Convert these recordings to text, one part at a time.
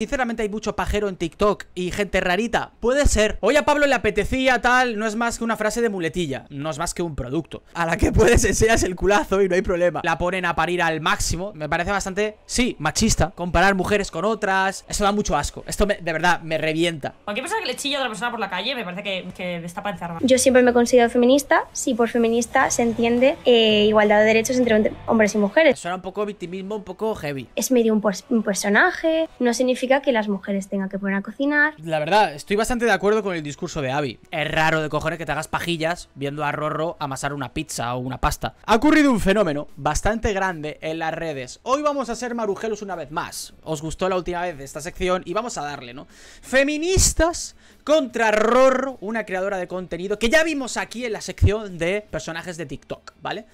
Sinceramente hay mucho pajero en TikTok y gente rarita. Puede ser. Hoy a Pablo le apetecía tal, no es más que una frase de muletilla, no es más que un producto. A la que puedes enseñas el culazo y no hay problema. La ponen a parir al máximo. Me parece bastante, sí, machista. Comparar mujeres con otras, eso da mucho asco. Esto de verdad me revienta. Cualquier persona que le chilla a otra persona por la calle me parece que, que está Yo siempre me he considerado feminista si por feminista se entiende eh, igualdad de derechos entre hombres y mujeres. Suena un poco victimismo, un poco heavy. Es medio un pues, personaje, no significa que las mujeres tengan que poner a cocinar. La verdad, estoy bastante de acuerdo con el discurso de Abby. Es raro de cojones que te hagas pajillas viendo a Rorro amasar una pizza o una pasta. Ha ocurrido un fenómeno bastante grande en las redes. Hoy vamos a ser marujelos una vez más. Os gustó la última vez de esta sección y vamos a darle, ¿no? Feministas contra Rorro, una creadora de contenido que ya vimos aquí en la sección de personajes de TikTok, ¿vale?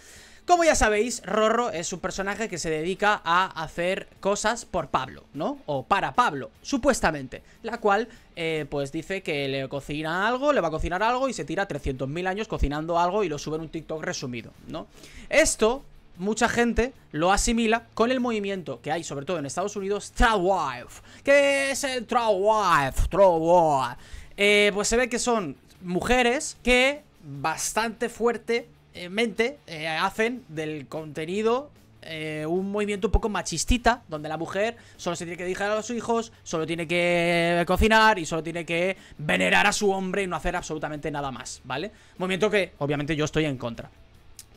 Como ya sabéis, Rorro es un personaje que se dedica a hacer cosas por Pablo, ¿no? O para Pablo, supuestamente. La cual, eh, pues dice que le cocina algo, le va a cocinar algo y se tira 300.000 años cocinando algo y lo sube en un TikTok resumido, ¿no? Esto, mucha gente lo asimila con el movimiento que hay, sobre todo en Estados Unidos, Trawife, ¿Qué es el Trawife, eh, pues se ve que son mujeres que bastante fuerte mente eh, hacen del contenido eh, un movimiento un poco machistita, donde la mujer solo se tiene que dedicar a los hijos, solo tiene que cocinar y solo tiene que venerar a su hombre y no hacer absolutamente nada más, ¿vale? Movimiento que obviamente yo estoy en contra.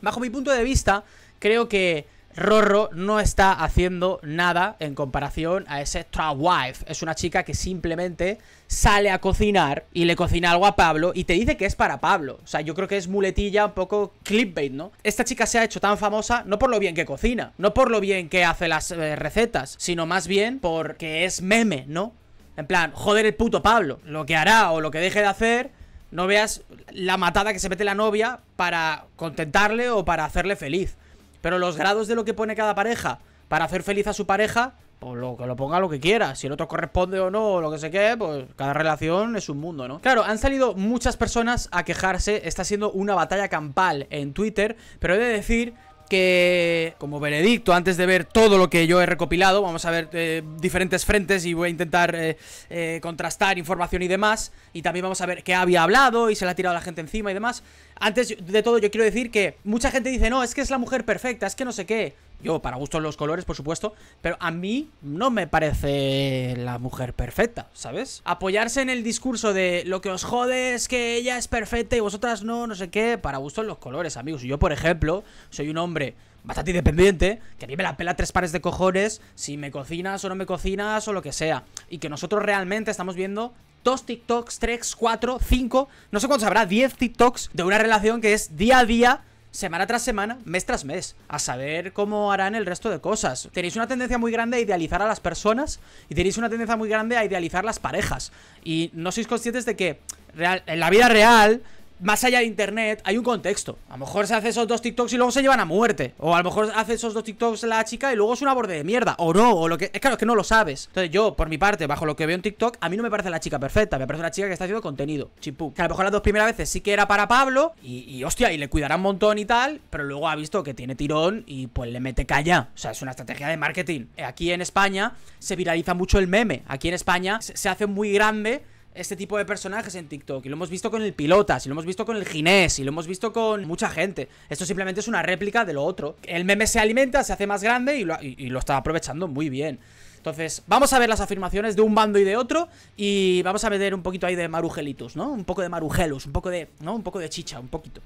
Bajo mi punto de vista, creo que Rorro no está haciendo nada en comparación a ese wife Es una chica que simplemente sale a cocinar y le cocina algo a Pablo y te dice que es para Pablo. O sea, yo creo que es muletilla un poco clipbait, ¿no? Esta chica se ha hecho tan famosa no por lo bien que cocina, no por lo bien que hace las eh, recetas, sino más bien porque es meme, ¿no? En plan, joder el puto Pablo. Lo que hará o lo que deje de hacer no veas la matada que se mete la novia para contentarle o para hacerle feliz. Pero los grados de lo que pone cada pareja para hacer feliz a su pareja, pues lo que lo ponga lo que quiera. Si el otro corresponde o no, o lo que sé qué, pues cada relación es un mundo, ¿no? Claro, han salido muchas personas a quejarse. Está siendo una batalla campal en Twitter, pero he de decir que como veredicto, antes de ver todo lo que yo he recopilado, vamos a ver eh, diferentes frentes y voy a intentar eh, eh, contrastar información y demás, y también vamos a ver qué había hablado y se la ha tirado la gente encima y demás, antes de todo, yo quiero decir que mucha gente dice, no, es que es la mujer perfecta, es que no sé qué. Yo, para gusto los colores, por supuesto, pero a mí no me parece la mujer perfecta, ¿sabes? Apoyarse en el discurso de lo que os jode es que ella es perfecta y vosotras no, no sé qué, para gusto los colores, amigos. Yo, por ejemplo, soy un hombre bastante independiente, que a mí me la pela tres pares de cojones si me cocinas o no me cocinas o lo que sea. Y que nosotros realmente estamos viendo dos TikToks, tres, cuatro, cinco, no sé cuántos habrá, diez TikToks de una relación que es día a día semana tras semana, mes tras mes, a saber cómo harán el resto de cosas. Tenéis una tendencia muy grande a idealizar a las personas y tenéis una tendencia muy grande a idealizar las parejas. Y no sois conscientes de que en la vida real más allá de internet, hay un contexto. A lo mejor se hace esos dos TikToks y luego se llevan a muerte. O a lo mejor hace esos dos TikToks la chica y luego es una borde de mierda. O no, o lo que. Es claro, es que no lo sabes. Entonces, yo, por mi parte, bajo lo que veo en TikTok, a mí no me parece la chica perfecta. Me parece la chica que está haciendo contenido. Chipú. Que a lo mejor las dos primeras veces sí que era para Pablo. Y, y hostia, y le cuidará un montón y tal. Pero luego ha visto que tiene tirón y pues le mete calla. O sea, es una estrategia de marketing. Aquí en España se viraliza mucho el meme. Aquí en España se hace muy grande este tipo de personajes en TikTok. Y lo hemos visto con el Pilotas, y lo hemos visto con el Ginés, y lo hemos visto con mucha gente. Esto simplemente es una réplica de lo otro. El meme se alimenta, se hace más grande y lo, está aprovechando muy bien. Entonces, vamos a ver las afirmaciones de un bando y de otro y vamos a meter un poquito ahí de marugelitos, ¿no? Un poco de marugelos, un poco de, ¿no? Un poco de chicha, un poquito.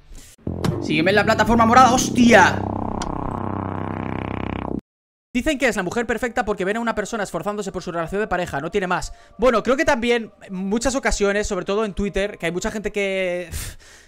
Sígueme en la plataforma morada, ¡hostia! Dicen que es la mujer perfecta porque ven a una persona esforzándose por su relación de pareja, no tiene más. Bueno, creo que también muchas ocasiones, sobre todo en Twitter, que hay mucha gente que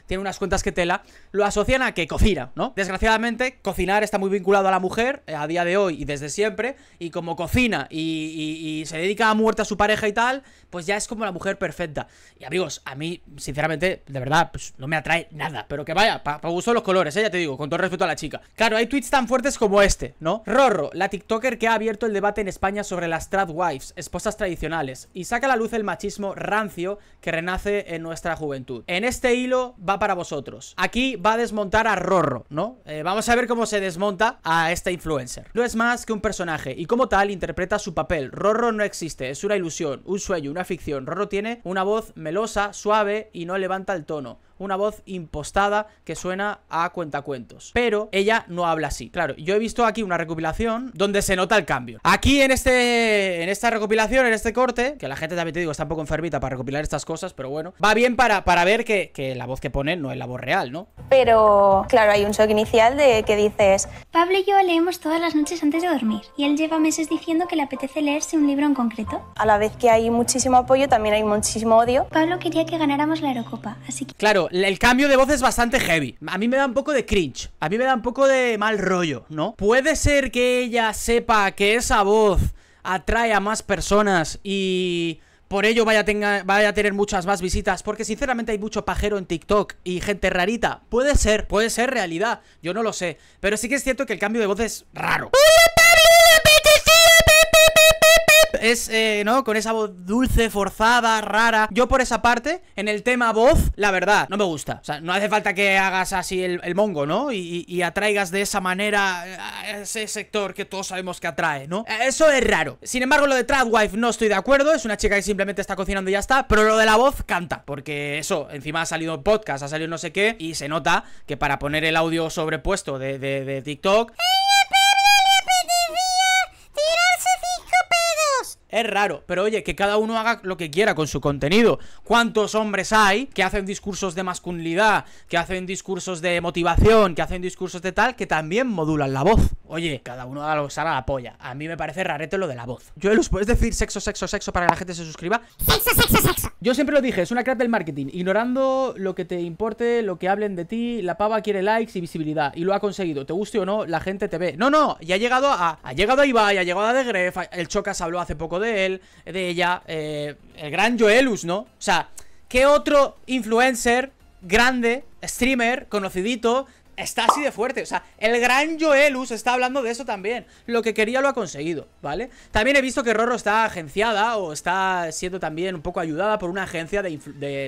tiene unas cuentas que tela, lo asocian a que cocina, ¿no? Desgraciadamente, cocinar está muy vinculado a la mujer eh, a día de hoy y desde siempre, y como cocina y, se dedica a muerte a su pareja y tal, pues ya es como la mujer perfecta. Y amigos, a mí, sinceramente, de verdad, pues no me atrae nada, pero que vaya, para pa gusto los colores, ¿eh? ya te digo, con todo respeto a la chica. Claro, hay tweets tan fuertes como este, ¿no? Rorro, la TikToker que ha abierto el debate en España sobre las trad wives esposas tradicionales, y saca a la luz el machismo rancio que renace en nuestra juventud. En este hilo va para vosotros. Aquí va a desmontar a Rorro, ¿no? Eh, vamos a ver cómo se desmonta a esta influencer. No es más que un personaje y como tal interpreta su papel. Rorro no existe, es una ilusión, un sueño, una ficción. Rorro tiene una voz melosa, suave y no levanta el tono una voz impostada que suena a cuentacuentos. Pero ella no habla así. Claro, yo he visto aquí una recopilación donde se nota el cambio. Aquí en este en esta recopilación, en este corte, que la gente también te digo, está un poco enfermita para recopilar estas cosas, pero bueno, va bien para, para ver que, la voz que pone no es la voz real, ¿no? Pero claro, hay un shock inicial de que dices, Pablo y yo leemos todas las noches antes de dormir y él lleva meses diciendo que le apetece leerse un libro en concreto. A la vez que hay muchísimo apoyo, también hay muchísimo odio. Pablo quería que ganáramos la Eurocopa, así que... Claro, el cambio de voz es bastante heavy. A mí me da un poco de cringe. A mí me da un poco de mal rollo, ¿no? Puede ser que ella sepa que esa voz atrae a más personas y por ello vaya, tenga, vaya, a tener muchas más visitas, porque sinceramente hay mucho pajero en TikTok y gente rarita. Puede ser, puede ser realidad, yo no lo sé, pero sí que es cierto que el cambio de voz es raro es, eh, ¿no? Con esa voz dulce, forzada, rara. Yo por esa parte, en el tema voz, la verdad, no me gusta. O sea, no hace falta que hagas así el, mongo, ¿no? Y, atraigas de esa manera a ese sector que todos sabemos que atrae, ¿no? Eso es raro. Sin embargo, lo de Tradwife no estoy de acuerdo. Es una chica que simplemente está cocinando y ya está. Pero lo de la voz canta. Porque eso, encima ha salido podcast, ha salido no sé qué. Y se nota que para poner el audio sobrepuesto de, de, de TikTok... Es raro, pero oye, que cada uno haga lo que quiera con su contenido. ¿Cuántos hombres hay que hacen discursos de masculinidad, que hacen discursos de motivación, que hacen discursos de tal, que también modulan la voz? Oye, cada uno haga lo que la polla. A mí me parece rarete lo de la voz. yo los ¿puedes decir sexo, sexo, sexo para que la gente se suscriba? Sexo, sexo, sexo. Yo siempre lo dije, es una crap del marketing. Ignorando lo que te importe, lo que hablen de ti, la pava quiere likes y visibilidad. Y lo ha conseguido. Te guste o no, la gente te ve. No, no, y ha llegado a. Ha llegado a Ibai, ha llegado a De Gref, el Chocas habló hace poco de de él, de ella, eh, el gran Joelus, ¿no? O sea, ¿qué otro influencer grande, streamer, conocidito, está así de fuerte. O sea, el gran Joelus está hablando de eso también. Lo que quería lo ha conseguido, ¿vale? También he visto que Rorro está agenciada o está siendo también un poco ayudada por una agencia de,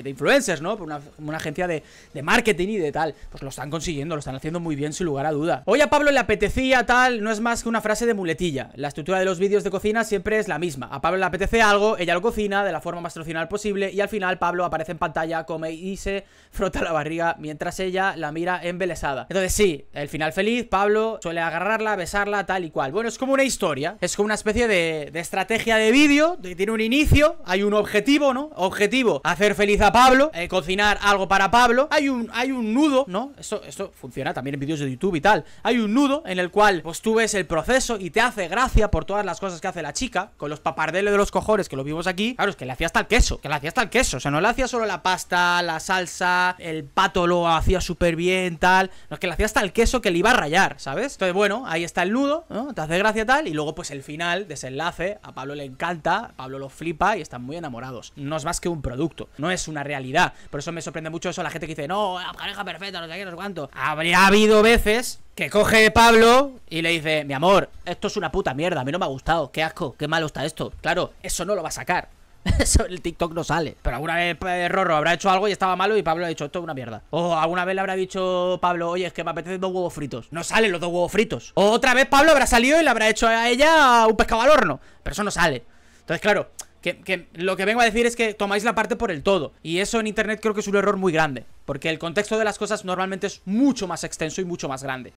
influencers, ¿no? Por una, agencia de, de, marketing y de tal. Pues lo están consiguiendo, lo están haciendo muy bien, sin lugar a duda. Hoy a Pablo le apetecía tal, no es más que una frase de muletilla. La estructura de los vídeos de cocina siempre es la misma. A Pablo le apetece algo, ella lo cocina de la forma más tradicional posible y al final Pablo aparece en pantalla, come y se frota la barriga mientras ella la mira embelesada. Entonces sí, el final feliz, Pablo suele agarrarla, besarla, tal y cual. Bueno, es como una historia, es como una especie de, estrategia de vídeo, tiene un inicio, hay un objetivo, ¿no? Objetivo, hacer feliz a Pablo, eh, cocinar algo para Pablo, hay un, nudo, ¿no? Esto, esto funciona también en vídeos de YouTube y tal. Hay un nudo en el cual pues tú ves el proceso y te hace gracia por todas las cosas que hace la chica, con los papardeles de los cojones que lo vimos aquí. Claro, es que le hacía hasta el queso, que le hacía hasta el queso, o sea, no le hacía solo la pasta, la salsa, el pato lo hacía súper bien, tal. No es que le hacía hasta el queso que le iba a rayar, ¿sabes? Entonces, bueno, ahí está el nudo, ¿no? Te hace gracia tal. Y luego, pues el final, desenlace. A Pablo le encanta, Pablo lo flipa y están muy enamorados. No es más que un producto, no es una realidad. Por eso me sorprende mucho eso la gente que dice, no, la pareja perfecta, no sé qué, no sé cuánto. Habría habido veces que coge Pablo y le dice, mi amor, esto es una puta mierda, a mí no me ha gustado, qué asco, qué malo está esto. Claro, eso no lo va a sacar. el TikTok no sale. Pero alguna vez pues, Rorro habrá hecho algo y estaba malo y Pablo ha dicho esto es una mierda. O alguna vez le habrá dicho Pablo, oye, es que me apetece dos huevos fritos. No salen los dos huevos fritos. O otra vez Pablo habrá salido y le habrá hecho a ella un pescado al horno. Pero eso no sale. Entonces, claro, que, lo que vengo a decir es que tomáis la parte por el todo. Y eso en internet creo que es un error muy grande. Porque el contexto de las cosas normalmente es mucho más extenso y mucho más grande.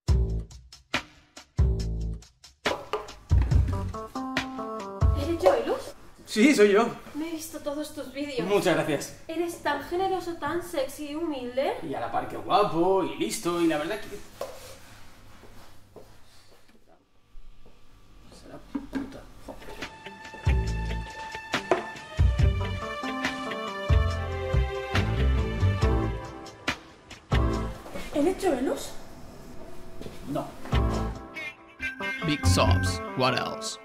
Sí, soy yo. Me he visto todos tus vídeos. Muchas gracias. Eres tan generoso, tan sexy y humilde. Y a la par que guapo y listo, y la verdad que... hecho Electrovenus? No. Big Sobs, what else?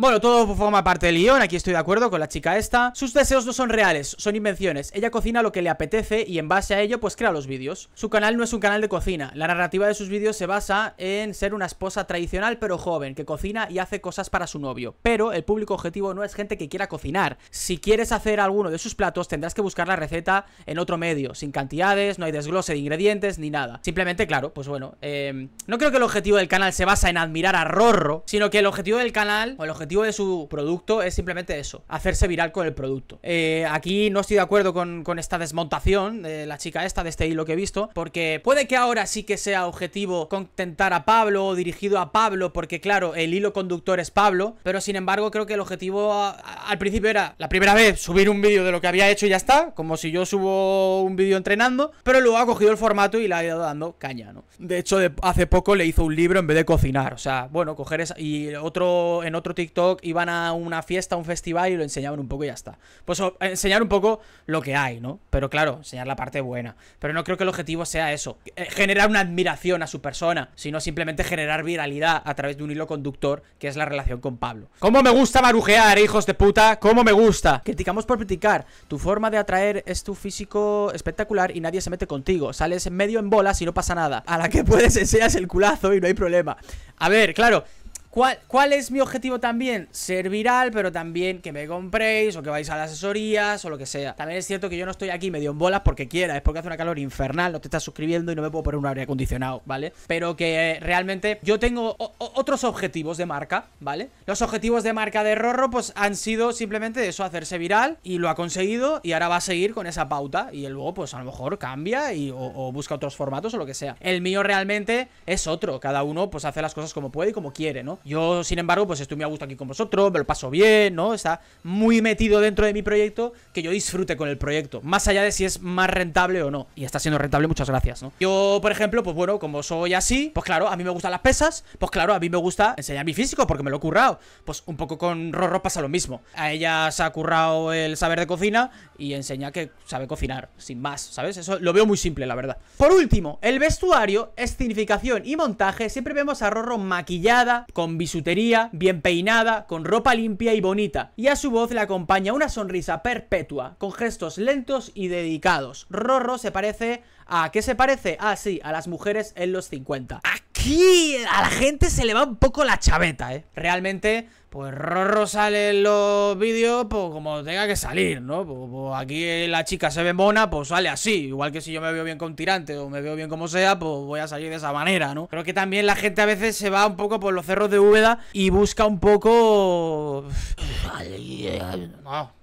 Bueno, todo forma parte del guión, aquí estoy de acuerdo con la chica esta. Sus deseos no son reales, son invenciones. Ella cocina lo que le apetece y en base a ello pues crea los vídeos. Su canal no es un canal de cocina. La narrativa de sus vídeos se basa en ser una esposa tradicional pero joven, que cocina y hace cosas para su novio. Pero el público objetivo no es gente que quiera cocinar. Si quieres hacer alguno de sus platos tendrás que buscar la receta en otro medio, sin cantidades, no hay desglose de ingredientes ni nada. Simplemente, claro, pues bueno, em, no creo que el objetivo del canal se basa en admirar a Rorro, sino que el objetivo del canal, o el objetivo de su producto es simplemente eso, hacerse viral con el producto. Eh, aquí no estoy de acuerdo con, esta desmontación de la chica esta, de este hilo que he visto, porque puede que ahora sí que sea objetivo contentar a Pablo o dirigido a Pablo, porque claro, el hilo conductor es Pablo, pero sin embargo creo que el objetivo al principio era la primera vez subir un vídeo de lo que había hecho y ya está, como si yo subo un vídeo entrenando, pero luego ha cogido el formato y le ha ido dando caña, ¿no? De hecho, hace poco le hizo un libro en vez de cocinar, o sea, bueno, coger esa... Y otro, en otro TikTok iban a una fiesta, a un festival y lo enseñaban un poco y ya está. Pues enseñar un poco lo que hay, ¿no? Pero claro, enseñar la parte buena. Pero no creo que el objetivo sea eso, eh, generar una admiración a su persona, sino simplemente generar viralidad a través de un hilo conductor que es la relación con Pablo. ¿Cómo me gusta marujear, hijos de puta? ¿Cómo me gusta? Criticamos por criticar. Tu forma de atraer es tu físico espectacular y nadie se mete contigo. Sales medio en bolas y no pasa nada. A la que puedes enseñas el culazo y no hay problema. A ver, claro, ¿Cuál, es mi objetivo también? Ser viral, pero también que me compréis o que vais a las asesorías o lo que sea. También es cierto que yo no estoy aquí medio en bolas porque quiera, es porque hace una calor infernal, no te estás suscribiendo y no me puedo poner un aire acondicionado, ¿vale? Pero que eh, realmente yo tengo otros objetivos de marca, ¿vale? Los objetivos de marca de Rorro pues han sido simplemente eso, hacerse viral y lo ha conseguido y ahora va a seguir con esa pauta y luego pues a lo mejor cambia y, o busca otros formatos o lo que sea. El mío realmente es otro, cada uno pues hace las cosas como puede y como quiere, ¿no? Yo, sin embargo, pues estoy muy a gusto aquí con vosotros, me lo paso bien, ¿no? Está muy metido dentro de mi proyecto, que yo disfrute con el proyecto, más allá de si es más rentable o no. Y está siendo rentable, muchas gracias, ¿no? Yo, por ejemplo, pues bueno, como soy así, pues claro, a mí me gustan las pesas, pues claro, a mí me gusta enseñar mi físico porque me lo he currado. Pues un poco con Rorro pasa lo mismo. A ella se ha currado el saber de cocina y enseña que sabe cocinar, sin más, ¿sabes? Eso lo veo muy simple, la verdad. Por último, el vestuario, escenificación y montaje, siempre vemos a Rorro maquillada, con con bisutería, bien peinada, con ropa limpia y bonita, y a su voz le acompaña una sonrisa perpetua, con gestos lentos y dedicados. Rorro se parece a... ¿Qué se parece? Ah, sí, a las mujeres en los 50. Aquí a la gente se le va un poco la chaveta, ¿eh? Realmente pues Rorro sale los vídeos, pues como tenga que salir, ¿no? Pues, pues, aquí la chica se ve mona, pues sale así. Igual que si yo me veo bien con tirante o me veo bien como sea, pues voy a salir de esa manera, ¿no? Creo que también la gente a veces se va un poco por los cerros de Úbeda y busca un poco...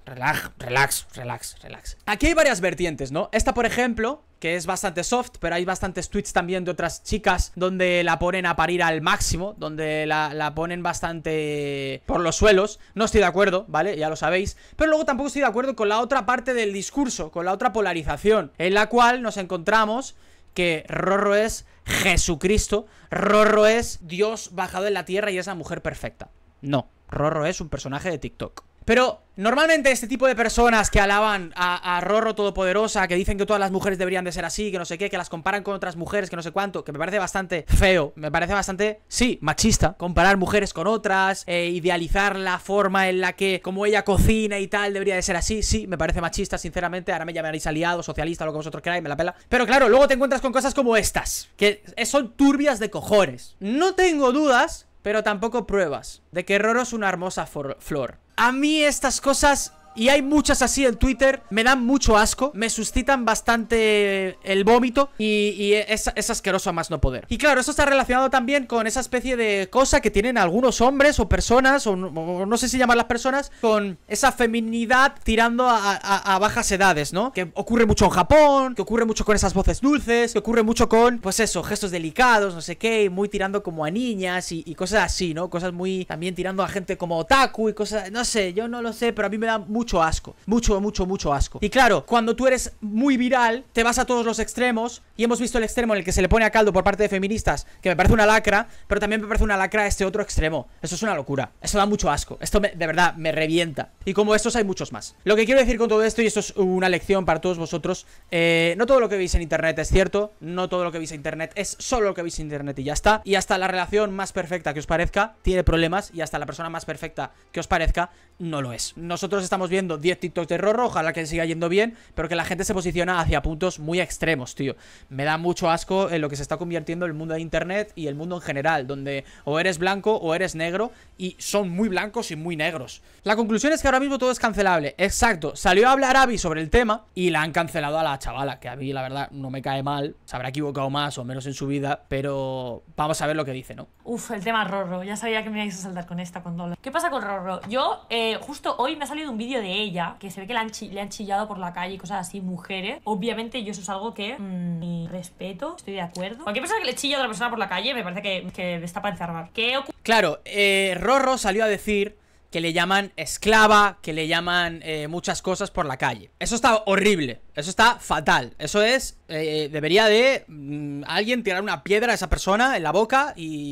Relax, relax, relax, relax. Aquí hay varias vertientes, ¿no? Esta, por ejemplo, que es bastante soft, pero hay bastantes tweets también de otras chicas donde la ponen a parir al máximo, donde la, ponen bastante por los suelos. No estoy de acuerdo, ¿vale? Ya lo sabéis. Pero luego tampoco estoy de acuerdo con la otra parte del discurso, con la otra polarización, en la cual nos encontramos que Rorro es Jesucristo, Rorro es Dios bajado en la tierra y es la mujer perfecta. No, Rorro es un personaje de TikTok. Pero normalmente este tipo de personas que alaban a, a, Rorro Todopoderosa, que dicen que todas las mujeres deberían de ser así, que no sé qué, que las comparan con otras mujeres, que no sé cuánto, que me parece bastante feo, me parece bastante, sí, machista, comparar mujeres con otras, eh, idealizar la forma en la que como ella cocina y tal debería de ser así, sí, me parece machista, sinceramente, ahora me llamaréis aliado, socialista, lo que vosotros queráis, me la pela. Pero claro, luego te encuentras con cosas como estas, que son turbias de cojones. No tengo dudas, pero tampoco pruebas, de que Rorro es una hermosa flor. A mí estas cosas y hay muchas así en Twitter. Me dan mucho asco. Me suscitan bastante el vómito. Y, es, asqueroso a más no poder. Y claro, eso está relacionado también con esa especie de cosa que tienen algunos hombres o personas. O, no sé si llaman las personas. Con esa feminidad tirando a, bajas edades, ¿no? Que ocurre mucho en Japón. Que ocurre mucho con esas voces dulces. Que ocurre mucho con, pues eso, gestos delicados, no sé qué. muy tirando como a niñas y, y cosas así, ¿no? Cosas muy. También tirando a gente como otaku y cosas. No sé, yo no lo sé, pero a mí me da mucho mucho asco. Mucho, mucho, mucho asco. Y claro, cuando tú eres muy viral, te vas a todos los extremos. Y hemos visto el extremo en el que se le pone a caldo por parte de feministas, que me parece una lacra, pero también me parece una lacra este otro extremo. Eso es una locura. Eso da mucho asco. Esto me, de verdad me revienta. Y como estos hay muchos más. Lo que quiero decir con todo esto, y esto es una lección para todos vosotros, eh, no todo lo que veis en internet es cierto, no todo lo que veis en internet es solo lo que veis en internet y ya está. Y hasta la relación más perfecta que os parezca tiene problemas y hasta la persona más perfecta que os parezca no lo es. Nosotros estamos viendo 10 TikToks de Rorro, ojalá que siga yendo bien, pero que la gente se posiciona hacia puntos muy extremos, tío. Me da mucho asco en eh, lo que se está convirtiendo el mundo de internet y el mundo en general, donde o eres blanco o eres negro y son muy blancos y muy negros. La conclusión es que ahora mismo todo es cancelable. Exacto, salió a hablar Abby sobre el tema y la han cancelado a la chavala, que a mí la verdad no me cae mal, se habrá equivocado más o menos en su vida, pero vamos a ver lo que dice, ¿no? Uf, el tema Rorro, ya sabía que me ibais a saltar con esta cuando ¿Qué pasa con Rorro? Yo eh, justo hoy me ha salido un vídeo de ella, que se ve que le han, chillado por la calle y cosas así, mujeres, obviamente yo eso es algo que mi mm, respeto, estoy de acuerdo. Cualquier pasa que le chilla a otra persona por la calle me parece que, está para encerrar. ¿Qué Claro, eh, Rorro salió a decir que le llaman esclava, que le llaman eh, muchas cosas por la calle. Eso está horrible, eso está fatal. Eso es, eh, eh, debería de mm, alguien tirar una piedra a esa persona en la boca y,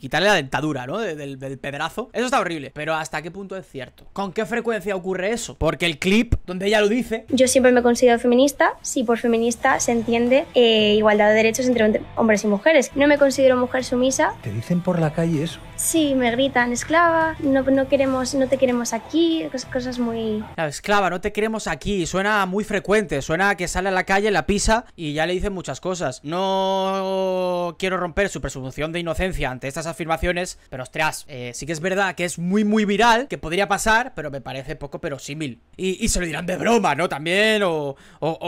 quitarle la dentadura, ¿no? del, pedrazo. Eso está horrible, pero ¿hasta qué punto es cierto? ¿Con qué frecuencia ocurre eso? Porque el clip donde ella lo dice... Yo siempre me considero feminista, si por feminista se entiende igualdad de derechos entre hombres y mujeres. No me considero mujer sumisa. ¿Te dicen por la calle eso? Sí, me gritan esclava, no, no quieren no te queremos aquí, cosas muy... La esclava, no te queremos aquí, suena muy frecuente, suena que sale a la calle, la pisa y ya le dicen muchas cosas. No quiero romper su presunción de inocencia ante estas afirmaciones, pero ostras, eh, sí que es verdad que es muy muy viral, que podría pasar, pero me parece poco pero Y, y se lo dirán de broma, ¿no? También, o,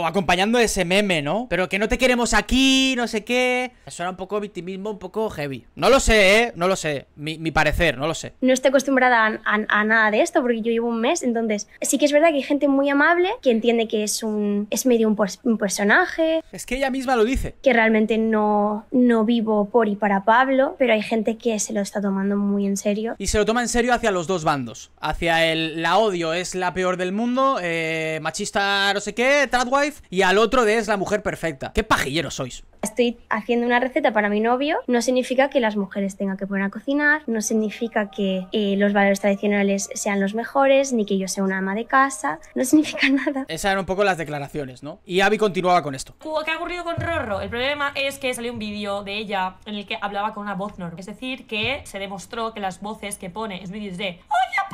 acompañando ese meme, ¿no? Pero que no te queremos aquí, no sé qué... Suena un poco victimismo, un poco heavy. No lo sé, ¿eh? No lo sé. Mi, parecer, no lo sé. No estoy acostumbrada a a, nada de esto, porque yo llevo un mes, entonces sí que es verdad que hay gente muy amable que entiende que es un es medio un, personaje. Es que ella misma lo dice. Que realmente no, no vivo por y para Pablo, pero hay gente que se lo está tomando muy en serio. Y se lo toma en serio hacia los dos bandos, hacia el la odio es la peor del mundo, eh, machista no sé qué, tradwife, y al otro de es la mujer perfecta. ¡Qué pajilleros sois! Estoy haciendo una receta para mi novio, no significa que las mujeres tengan que poner a cocinar, no significa que eh, los valores tradicionales sean los mejores, ni que yo sea una ama de casa, no significa nada. Esas eran un poco las declaraciones, ¿no? Y Abby continuaba con esto. ¿Qué ha ocurrido con Rorro? El problema es que salió un vídeo de ella en el que hablaba con una voz normal. Es decir, que se demostró que las voces que pone Es vídeos de ¡Hola,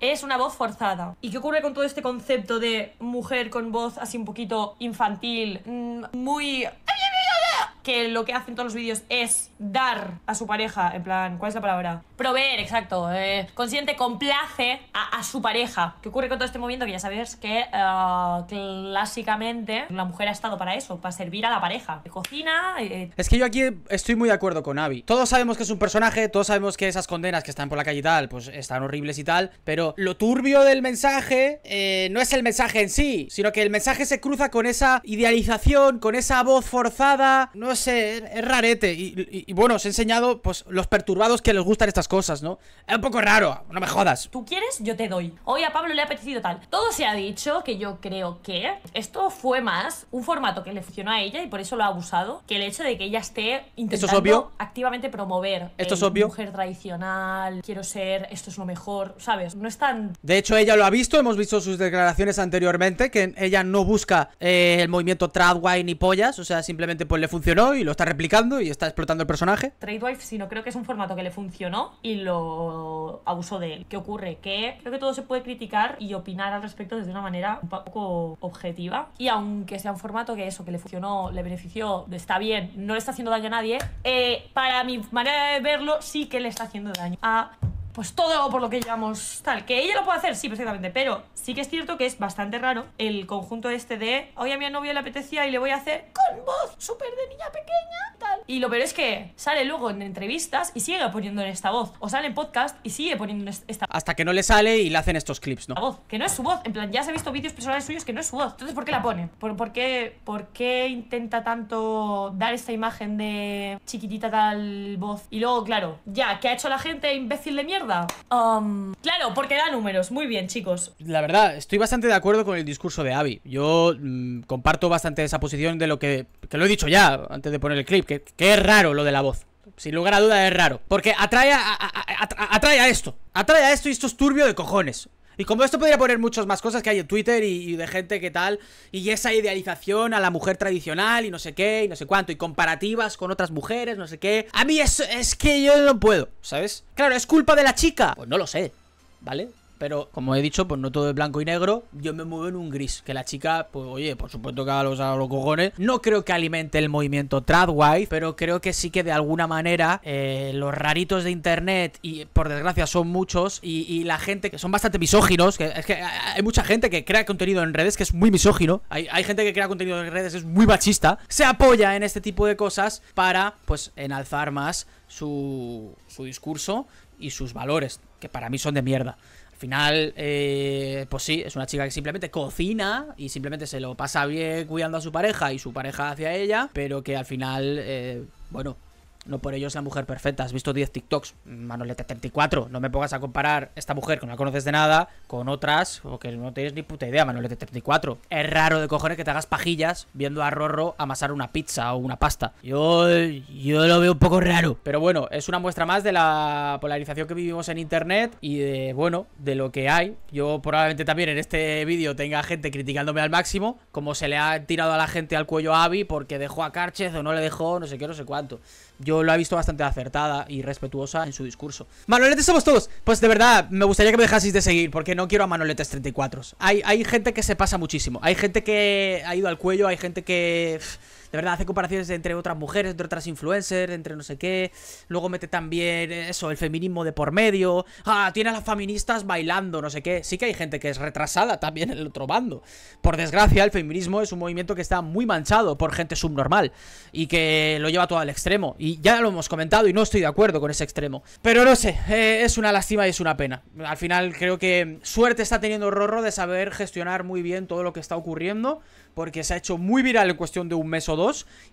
es una voz forzada. ¿Y qué ocurre con todo este concepto de mujer con voz así un poquito infantil, mm, muy lo que hacen todos los vídeos es dar a su pareja, en plan, ¿cuál es la palabra? Proveer, exacto. Eh, consciente, complace a, su pareja. ¿Qué ocurre con todo este movimiento? Que ya sabéis que ah, clásicamente la mujer ha estado para eso, para servir a la pareja. Cocina. Eh, eh. Es que yo aquí estoy muy de acuerdo con Abby. Todos sabemos que es un personaje, todos sabemos que esas condenas que están por la calle y tal, pues están horribles y tal, pero lo turbio del mensaje no es el mensaje en sí, sino que el mensaje se cruza con esa idealización, con esa voz forzada, no es es rarete. Y, bueno, os he enseñado, pues, los perturbados que les gustan estas cosas, ¿no? Es un poco raro, no me jodas. Tú quieres, yo te doy. Hoy a Pablo le ha apetecido tal. Todo se ha dicho que yo creo que esto fue más un formato que le funcionó a ella y por eso lo ha abusado, que el hecho de que ella esté intentando activamente promover. Esto es obvio. Mujer tradicional, quiero ser, esto es lo mejor, ¿sabes? No es tan... De hecho, ella lo ha visto, hemos visto sus declaraciones anteriormente, que ella no busca eh, el movimiento tradway ni pollas, o sea, simplemente pues le funciona y lo está replicando y está explotando el personaje. Tradewife, si no creo que es un formato que le funcionó y lo abusó de él. ¿Qué ocurre? Que creo que todo se puede criticar y opinar al respecto desde una manera un poco objetiva. Y aunque sea un formato que eso, que le funcionó, le benefició, está bien, no le está haciendo daño a nadie, eh, para mi manera de verlo sí que le está haciendo daño a pues todo por lo que llevamos tal. Que ella lo puede hacer, sí, perfectamente, pero sí que es cierto que es bastante raro el conjunto este de, Hoy a mi novia le apetecía y le voy a hacer con voz súper de niña pequeña, tal. Y lo peor es que sale luego en entrevistas y sigue poniendo en esta voz, o sale en podcast y sigue poniendo en esta Hasta que no le sale y le hacen estos clips, ¿no? La voz, que no es su voz, en plan, ya se ha visto vídeos personales suyos que no es su voz. Entonces, ¿por qué la pone? ¿Por, por, qué, ¿Por qué intenta tanto dar esta imagen de chiquitita tal voz? Y luego, claro, ya, que ha hecho la gente imbécil de mierda? Um, claro, porque da números. Muy bien, chicos. La verdad, estoy bastante de acuerdo con el discurso de Abby. Yo mm, comparto bastante esa posición de lo que... Que lo he dicho ya, antes de poner el clip, que, es raro lo de la voz. Sin lugar a duda es raro. Porque atrae a, atrae a esto. Atrae a esto y esto es turbio de cojones. Y como esto podría poner muchas más cosas que hay en Twitter y, de gente que tal, y esa idealización a la mujer tradicional y no sé qué, y no sé cuánto, y comparativas con otras mujeres, no sé qué. A mí eso es que yo no puedo, ¿sabes? Claro, ¿es culpa de la chica? Pues no lo sé, ¿vale? Pero como he dicho, pues no todo es blanco y negro. Yo me muevo en un gris. Que la chica, pues oye, por supuesto que haga los, cojones. No creo que alimente el movimiento Tradwife, pero creo que sí que de alguna manera eh, los raritos de internet, y por desgracia son muchos, y, la gente que son bastante misóginos, que es que hay mucha gente que crea contenido en redes que es muy misógino. Hay, gente que crea contenido en redes, es muy machista. Se apoya en este tipo de cosas para, pues, enalzar más su, su discurso y sus valores, que para mí son de mierda final, eh, pues sí, es una chica que simplemente cocina y simplemente se lo pasa bien cuidando a su pareja y su pareja hacia ella, pero que al final, eh, bueno, no por ello es la mujer perfecta. Has visto 10 TikToks, Manolete 34. No me pongas a comparar esta mujer que no la conoces de nada con otras o que no tienes ni puta idea, Manolete 34. Es raro de cojones que te hagas pajillas viendo a Rorro amasar una pizza o una pasta. Yo, yo lo veo un poco raro. Pero bueno, es una muestra más de la polarización que vivimos en internet y de, bueno, de lo que hay. Yo probablemente también en este vídeo tenga gente criticándome al máximo, como se le ha tirado a la gente al cuello a Abby porque dejó a Carchez o no le dejó, no sé qué, no sé cuánto. Yo lo he visto bastante acertada y respetuosa en su discurso. Manoletes somos todos. Pues de verdad, me gustaría que me dejaseis de seguir porque no quiero a Manoletes 34. Hay, hay gente que se pasa muchísimo. Hay gente que ha ido al cuello, hay gente que... De verdad, hace comparaciones entre otras mujeres, entre otras influencers, entre no sé qué. Luego mete también eso, el feminismo de por medio. Ah, tiene a las feministas bailando, no sé qué. Sí que hay gente que es retrasada también en el otro bando. Por desgracia, el feminismo es un movimiento que está muy manchado por gente subnormal y que lo lleva todo al extremo. Y ya lo hemos comentado y no estoy de acuerdo con ese extremo. Pero no sé, eh, es una lástima y es una pena. Al final creo que suerte está teniendo Rorro de saber gestionar muy bien todo lo que está ocurriendo porque se ha hecho muy viral en cuestión de un mes o dos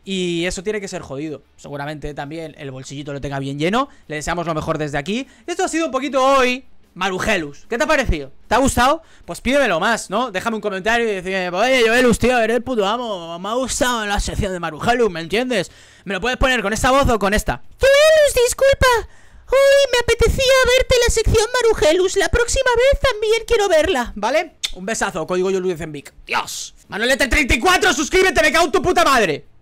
y eso tiene que ser jodido. Seguramente también el bolsillito lo tenga bien lleno. Le deseamos lo mejor desde aquí. Esto ha sido un poquito hoy. Marugelus, ¿qué te ha parecido? ¿Te ha gustado? Pues pídemelo más, ¿no? Déjame un comentario y decime, oye, Joelus, tío, ver el puto amo, me ha gustado la sección de Marugelus, ¿me entiendes? ¿Me lo puedes poner con esta voz o con esta? Joelus, disculpa, Uy, me apetecía verte la sección Marugelus, la próxima vez también quiero verla, ¿vale? Un besazo, código yo Luis Dios. Manolete34, suscríbete, me cago en tu puta madre.